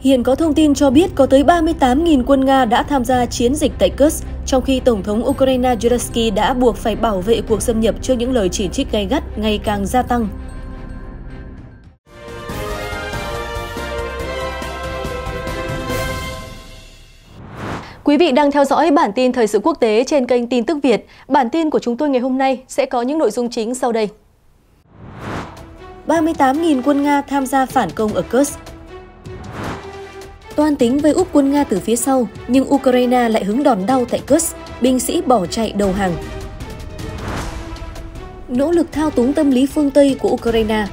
Hiện có thông tin cho biết có tới 38.000 quân Nga đã tham gia chiến dịch tại Kursk, trong khi Tổng thống Ukraine Zelensky đã buộc phải bảo vệ cuộc xâm nhập trước những lời chỉ trích gay gắt ngày càng gia tăng. Quý vị đang theo dõi bản tin thời sự quốc tế trên kênh Tin tức Việt. Bản tin của chúng tôi ngày hôm nay sẽ có những nội dung chính sau đây. 38.000 quân Nga tham gia phản công ở Kursk Toan tính với úp quân Nga từ phía sau, nhưng Ukraine lại hứng đòn đau tại Kursk, binh sĩ bỏ chạy đầu hàng. Nỗ lực thao túng tâm lý phương Tây của Ukraine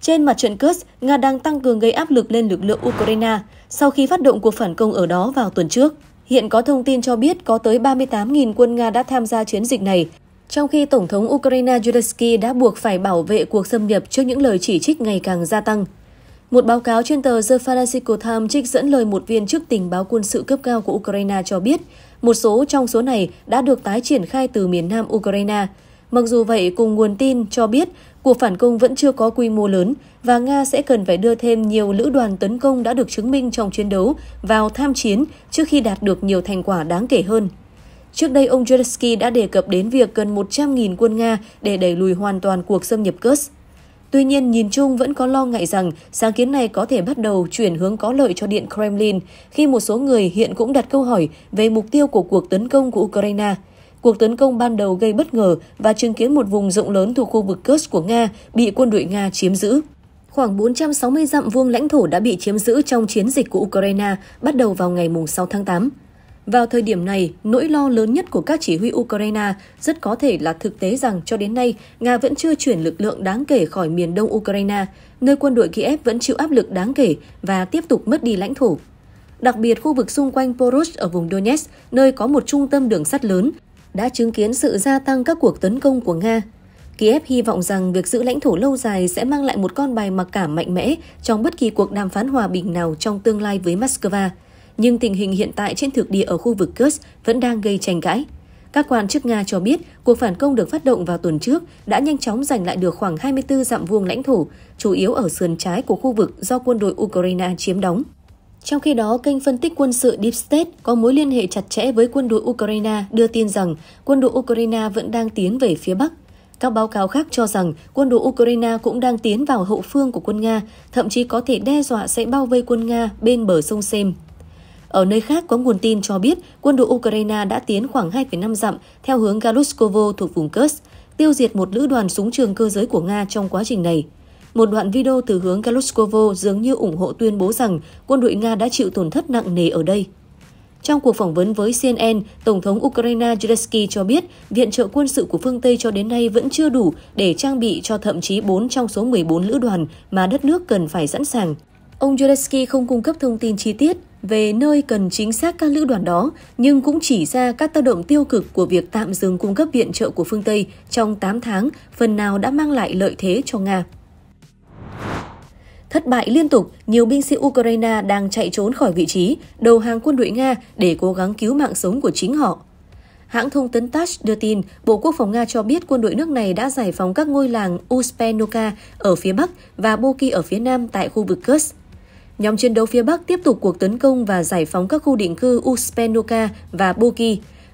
trên mặt trận Kursk, Nga đang tăng cường gây áp lực lên lực lượng Ukraine sau khi phát động cuộc phản công ở đó vào tuần trước. Hiện có thông tin cho biết có tới 38.000 quân Nga đã tham gia chiến dịch này, trong khi Tổng thống Ukraine Zelensky đã buộc phải bảo vệ cuộc xâm nhập trước những lời chỉ trích ngày càng gia tăng. Một báo cáo trên tờ The Financial Times trích dẫn lời một viên chức tình báo quân sự cấp cao của Ukraine cho biết, một số trong số này đã được tái triển khai từ miền nam Ukraine. Mặc dù vậy, cùng nguồn tin cho biết, cuộc phản công vẫn chưa có quy mô lớn và Nga sẽ cần phải đưa thêm nhiều lữ đoàn tấn công đã được chứng minh trong chiến đấu vào tham chiến trước khi đạt được nhiều thành quả đáng kể hơn. Trước đây, ông Zelensky đã đề cập đến việc cần 100.000 quân Nga để đẩy lùi hoàn toàn cuộc xâm nhập Kursk. Tuy nhiên, nhìn chung vẫn có lo ngại rằng sáng kiến này có thể bắt đầu chuyển hướng có lợi cho Điện Kremlin khi một số người hiện cũng đặt câu hỏi về mục tiêu của cuộc tấn công của Ukraine. Cuộc tấn công ban đầu gây bất ngờ và chứng kiến một vùng rộng lớn thuộc khu vực Kursk của Nga bị quân đội Nga chiếm giữ. Khoảng 460 dặm vuông lãnh thổ đã bị chiếm giữ trong chiến dịch của Ukraine bắt đầu vào ngày 6 tháng 8. Vào thời điểm này, nỗi lo lớn nhất của các chỉ huy Ukraine rất có thể là thực tế rằng cho đến nay, Nga vẫn chưa chuyển lực lượng đáng kể khỏi miền đông Ukraine, nơi quân đội Kiev vẫn chịu áp lực đáng kể và tiếp tục mất đi lãnh thổ. Đặc biệt, khu vực xung quanh Porosh ở vùng Donetsk, nơi có một trung tâm đường sắt lớn, đã chứng kiến sự gia tăng các cuộc tấn công của Nga. Kiev hy vọng rằng việc giữ lãnh thổ lâu dài sẽ mang lại một con bài mặc cảm mạnh mẽ trong bất kỳ cuộc đàm phán hòa bình nào trong tương lai với Moscow nhưng tình hình hiện tại trên thực địa ở khu vực Kursk vẫn đang gây tranh cãi. Các quan chức Nga cho biết cuộc phản công được phát động vào tuần trước đã nhanh chóng giành lại được khoảng 24 dặm vuông lãnh thổ, chủ yếu ở sườn trái của khu vực do quân đội Ukraine chiếm đóng. Trong khi đó, kênh phân tích quân sự Deep State có mối liên hệ chặt chẽ với quân đội Ukraine đưa tin rằng quân đội Ukraine vẫn đang tiến về phía Bắc. Các báo cáo khác cho rằng quân đội Ukraine cũng đang tiến vào hậu phương của quân Nga, thậm chí có thể đe dọa sẽ bao vây quân Nga bên bờ sông Sêm. Ở nơi khác có nguồn tin cho biết quân đội Ukraine đã tiến khoảng 2,5 dặm theo hướng Galuskovo thuộc vùng Kursk, tiêu diệt một lữ đoàn súng trường cơ giới của Nga trong quá trình này. Một đoạn video từ hướng Galuskovo dường như ủng hộ tuyên bố rằng quân đội Nga đã chịu tổn thất nặng nề ở đây. Trong cuộc phỏng vấn với CNN, Tổng thống Ukraine Zelensky cho biết viện trợ quân sự của phương Tây cho đến nay vẫn chưa đủ để trang bị cho thậm chí 4 trong số 14 lữ đoàn mà đất nước cần phải sẵn sàng. Ông Zelensky không cung cấp thông tin chi tiết về nơi cần chính xác các lữ đoàn đó, nhưng cũng chỉ ra các tác động tiêu cực của việc tạm dừng cung cấp viện trợ của phương Tây trong 8 tháng, phần nào đã mang lại lợi thế cho Nga. Thất bại liên tục, nhiều binh sĩ Ukraine đang chạy trốn khỏi vị trí, đầu hàng quân đội Nga để cố gắng cứu mạng sống của chính họ. Hãng thông tấn TASS đưa tin, Bộ Quốc phòng Nga cho biết quân đội nước này đã giải phóng các ngôi làng Uspenoka ở phía bắc và Boki ở phía nam tại khu vực Kursk nhóm chiến đấu phía Bắc tiếp tục cuộc tấn công và giải phóng các khu định cư Uspenuka và Buki.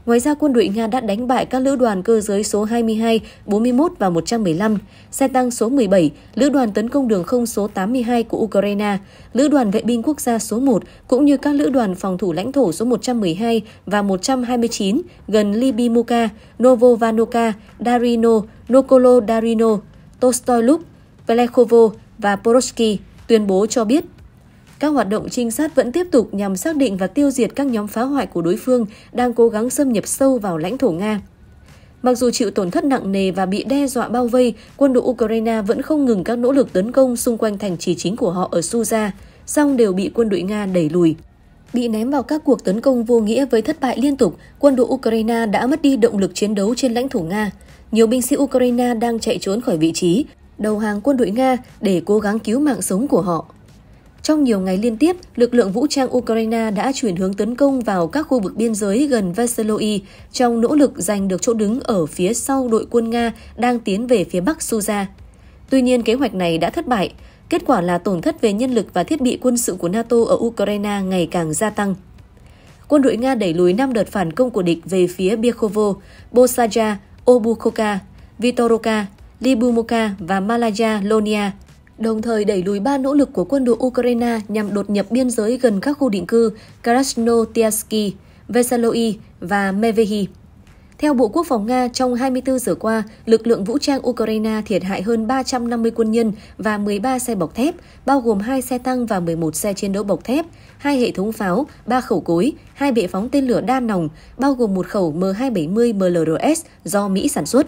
Ngoài ra, quân đội Nga đã đánh bại các lữ đoàn cơ giới số 22, 41 và 115, xe tăng số 17, lữ đoàn tấn công đường không số 82 của Ukraine, lữ đoàn vệ binh quốc gia số 1, cũng như các lữ đoàn phòng thủ lãnh thổ số 112 và 129 gần Libimuka, Novovanoka, Darino, Nokolo Darino, Tostoyluk, Velekhovo và Poroshki tuyên bố cho biết các hoạt động trinh sát vẫn tiếp tục nhằm xác định và tiêu diệt các nhóm phá hoại của đối phương đang cố gắng xâm nhập sâu vào lãnh thổ Nga. Mặc dù chịu tổn thất nặng nề và bị đe dọa bao vây, quân đội Ukraine vẫn không ngừng các nỗ lực tấn công xung quanh thành trì chính của họ ở Suza, song đều bị quân đội Nga đẩy lùi. Bị ném vào các cuộc tấn công vô nghĩa với thất bại liên tục, quân đội Ukraine đã mất đi động lực chiến đấu trên lãnh thổ Nga. Nhiều binh sĩ Ukraine đang chạy trốn khỏi vị trí, đầu hàng quân đội Nga để cố gắng cứu mạng sống của họ. Trong nhiều ngày liên tiếp, lực lượng vũ trang Ukraine đã chuyển hướng tấn công vào các khu vực biên giới gần Veseloi trong nỗ lực giành được chỗ đứng ở phía sau đội quân Nga đang tiến về phía bắc Suza. Tuy nhiên, kế hoạch này đã thất bại. Kết quả là tổn thất về nhân lực và thiết bị quân sự của NATO ở Ukraine ngày càng gia tăng. Quân đội Nga đẩy lùi 5 đợt phản công của địch về phía Bykhovo, Bosaja, Obukhovka, Vitoroka, Libumoka và Malaya Lonia – đồng thời đẩy lùi ba nỗ lực của quân đội Ukraine nhằm đột nhập biên giới gần các khu định cư Krasnotiarsky, Veseloi và Mevehi. Theo Bộ Quốc phòng Nga, trong 24 giờ qua, lực lượng vũ trang Ukraine thiệt hại hơn 350 quân nhân và 13 xe bọc thép, bao gồm 2 xe tăng và 11 xe chiến đấu bọc thép, 2 hệ thống pháo, 3 khẩu cối, 2 bệ phóng tên lửa đa nòng, bao gồm một khẩu M270 MLRS do Mỹ sản xuất.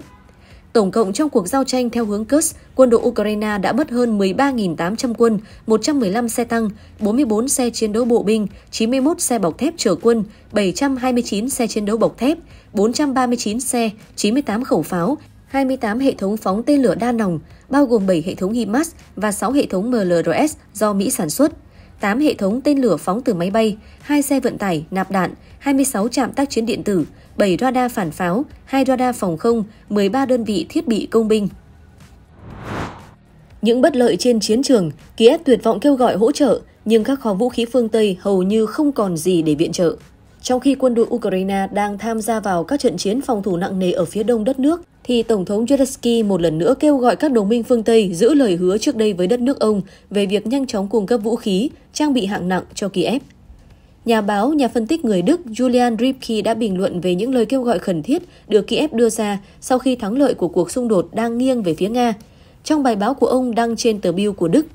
Tổng cộng trong cuộc giao tranh theo hướng Kursk, quân đội Ukraine đã mất hơn 13.800 quân, 115 xe tăng, 44 xe chiến đấu bộ binh, 91 xe bọc thép chở quân, 729 xe chiến đấu bọc thép, 439 xe, 98 khẩu pháo, 28 hệ thống phóng tên lửa đa nòng, bao gồm 7 hệ thống HIMARS và 6 hệ thống MLRS do Mỹ sản xuất. 8 hệ thống tên lửa phóng từ máy bay, 2 xe vận tải, nạp đạn, 26 trạm tác chiến điện tử, 7 radar phản pháo, 2 radar phòng không, 13 đơn vị thiết bị công binh. Những bất lợi trên chiến trường, Kiev tuyệt vọng kêu gọi hỗ trợ, nhưng các kho vũ khí phương Tây hầu như không còn gì để viện trợ. Trong khi quân đội Ukraine đang tham gia vào các trận chiến phòng thủ nặng nề ở phía đông đất nước, thì Tổng thống Zelensky một lần nữa kêu gọi các đồng minh phương Tây giữ lời hứa trước đây với đất nước ông về việc nhanh chóng cung cấp vũ khí, trang bị hạng nặng cho Kiev. Nhà báo, nhà phân tích người Đức Julian Ripke đã bình luận về những lời kêu gọi khẩn thiết được Kiev đưa ra sau khi thắng lợi của cuộc xung đột đang nghiêng về phía Nga. Trong bài báo của ông đăng trên tờ Bill của Đức,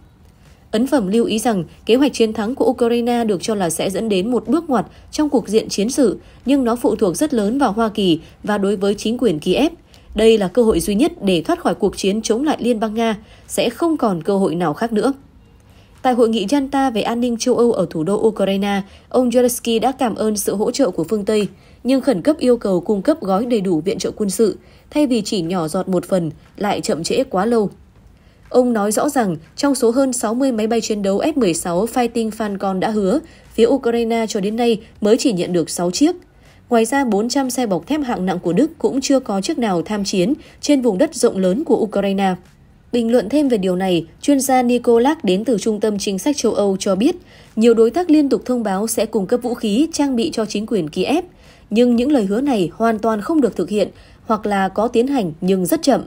ấn phẩm lưu ý rằng kế hoạch chiến thắng của Ukraine được cho là sẽ dẫn đến một bước ngoặt trong cuộc diện chiến sự, nhưng nó phụ thuộc rất lớn vào Hoa Kỳ và đối với chính quyền Kiev. Đây là cơ hội duy nhất để thoát khỏi cuộc chiến chống lại Liên bang Nga, sẽ không còn cơ hội nào khác nữa. Tại hội nghị Janta về an ninh châu Âu ở thủ đô Ukraine, ông Zelensky đã cảm ơn sự hỗ trợ của phương Tây, nhưng khẩn cấp yêu cầu cung cấp gói đầy đủ viện trợ quân sự, thay vì chỉ nhỏ giọt một phần, lại chậm trễ quá lâu. Ông nói rõ rằng trong số hơn 60 máy bay chiến đấu F-16 Fighting Falcon đã hứa, phía Ukraine cho đến nay mới chỉ nhận được 6 chiếc. Ngoài ra, 400 xe bọc thép hạng nặng của Đức cũng chưa có chiếc nào tham chiến trên vùng đất rộng lớn của Ukraine. Bình luận thêm về điều này, chuyên gia Nicolas đến từ Trung tâm Chính sách châu Âu cho biết, nhiều đối tác liên tục thông báo sẽ cung cấp vũ khí, trang bị cho chính quyền Kiev, nhưng những lời hứa này hoàn toàn không được thực hiện hoặc là có tiến hành nhưng rất chậm.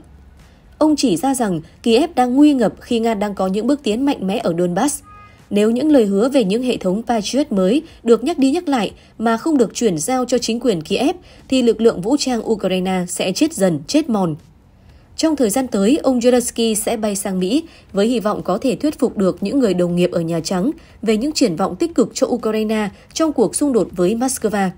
Ông chỉ ra rằng Kiev đang nguy ngập khi Nga đang có những bước tiến mạnh mẽ ở Donbass. Nếu những lời hứa về những hệ thống Patriot mới được nhắc đi nhắc lại mà không được chuyển giao cho chính quyền Kiev, thì lực lượng vũ trang Ukraine sẽ chết dần, chết mòn. Trong thời gian tới, ông Zelensky sẽ bay sang Mỹ với hy vọng có thể thuyết phục được những người đồng nghiệp ở Nhà Trắng về những triển vọng tích cực cho Ukraine trong cuộc xung đột với Moscow.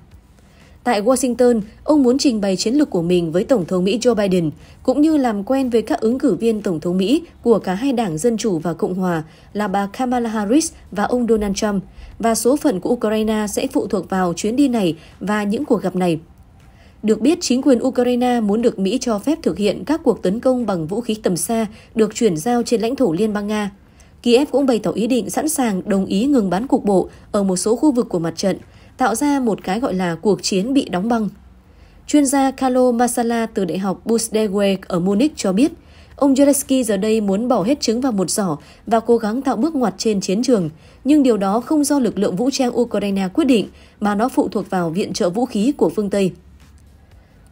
Tại Washington, ông muốn trình bày chiến lược của mình với Tổng thống Mỹ Joe Biden, cũng như làm quen với các ứng cử viên Tổng thống Mỹ của cả hai đảng Dân Chủ và Cộng Hòa là bà Kamala Harris và ông Donald Trump, và số phận của Ukraine sẽ phụ thuộc vào chuyến đi này và những cuộc gặp này. Được biết, chính quyền Ukraine muốn được Mỹ cho phép thực hiện các cuộc tấn công bằng vũ khí tầm xa được chuyển giao trên lãnh thổ Liên bang Nga. Kiev cũng bày tỏ ý định sẵn sàng đồng ý ngừng bắn cục bộ ở một số khu vực của mặt trận, tạo ra một cái gọi là cuộc chiến bị đóng băng. Chuyên gia Carlo Masala từ Đại học Bushdewe ở Munich cho biết, ông Zelensky giờ đây muốn bỏ hết trứng vào một giỏ và cố gắng tạo bước ngoặt trên chiến trường, nhưng điều đó không do lực lượng vũ trang Ukraine quyết định mà nó phụ thuộc vào viện trợ vũ khí của phương Tây.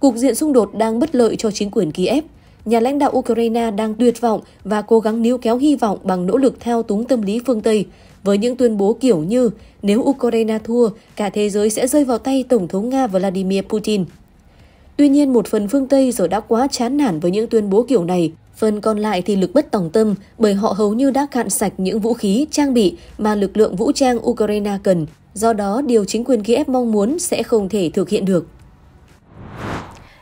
Cục diện xung đột đang bất lợi cho chính quyền Kiev. Nhà lãnh đạo Ukraine đang tuyệt vọng và cố gắng níu kéo hy vọng bằng nỗ lực theo túng tâm lý phương Tây, với những tuyên bố kiểu như nếu Ukraine thua, cả thế giới sẽ rơi vào tay Tổng thống Nga Vladimir Putin. Tuy nhiên, một phần phương Tây rồi đã quá chán nản với những tuyên bố kiểu này. Phần còn lại thì lực bất tòng tâm bởi họ hầu như đã cạn sạch những vũ khí, trang bị mà lực lượng vũ trang Ukraine cần. Do đó, điều chính quyền Kiev mong muốn sẽ không thể thực hiện được.